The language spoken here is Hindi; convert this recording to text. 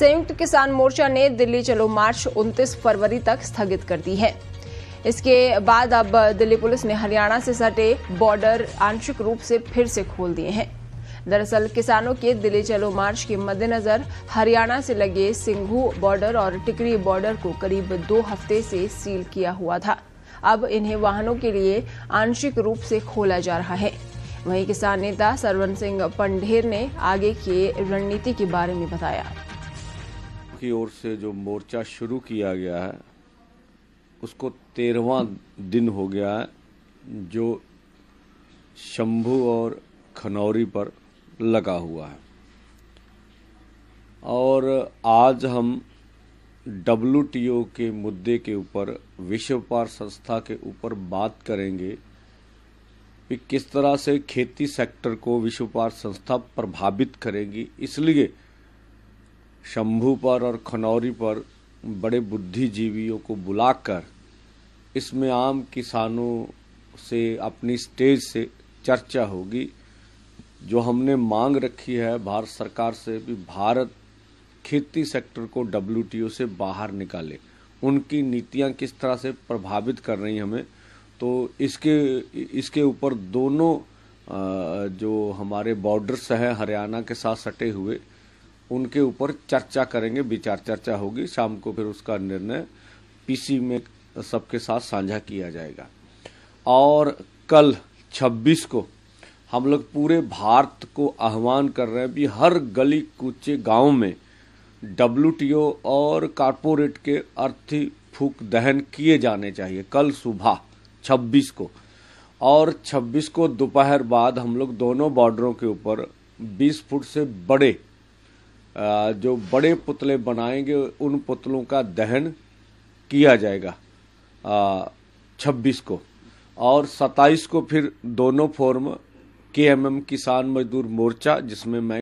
संयुक्त किसान मोर्चा ने दिल्ली चलो मार्च 29 फरवरी तक स्थगित कर दी है इसके बाद अब दिल्ली पुलिस ने हरियाणा से सटे बॉर्डर आंशिक रूप से फिर से खोल दिए हैं दरअसल किसानों के दिल्ली चलो मार्च के मद्देनजर हरियाणा से लगे सिंघू बॉर्डर और टिकरी बॉर्डर को करीब दो हफ्ते से सील किया हुआ था अब इन्हें वाहनों के लिए आंशिक रूप से खोला जा रहा है वहीं किसान नेता सरवन सिंह पंडेर ने आगे की रणनीति के बारे में बताया की ओर से जो मोर्चा शुरू किया गया है उसको तेरहवा दिन हो गया है जो शंभू और खनौरी पर लगा हुआ है और आज हम डब्ल्यू के मुद्दे के ऊपर विश्व व्यापार संस्था के ऊपर बात करेंगे कि किस तरह से खेती सेक्टर को विश्व व्यापार संस्था प्रभावित करेगी इसलिए शंभू पर और खनौरी पर बड़े बुद्धिजीवियों को बुलाकर इसमें आम किसानों से अपनी स्टेज से चर्चा होगी जो हमने मांग रखी है भारत सरकार से भी भारत खेती सेक्टर को डब्ल्यू से बाहर निकाले उनकी नीतियां किस तरह से प्रभावित कर रही हमें तो इसके इसके ऊपर दोनों जो हमारे बॉर्डर्स हैं हरियाणा के साथ सटे हुए उनके ऊपर चर्चा करेंगे विचार चर्चा होगी शाम को फिर उसका निर्णय पीसी में सबके साथ साझा किया जाएगा और कल 26 को हम लोग पूरे भारत को आह्वान कर रहे हैं भी हर गली कूचे गांव में डब्ल्यू और कारपोरेट के अर्थी फूक दहन किए जाने चाहिए कल सुबह 26 को और 26 को दोपहर बाद हम लोग दोनों बॉर्डरों के ऊपर 20 फुट से बड़े जो बड़े पुतले बनाएंगे उन पुतलों का दहन किया जाएगा छब्बीस को और सत्ताईस को फिर दोनों फॉर्म के एम एम किसान मजदूर मोर्चा जिसमें मैं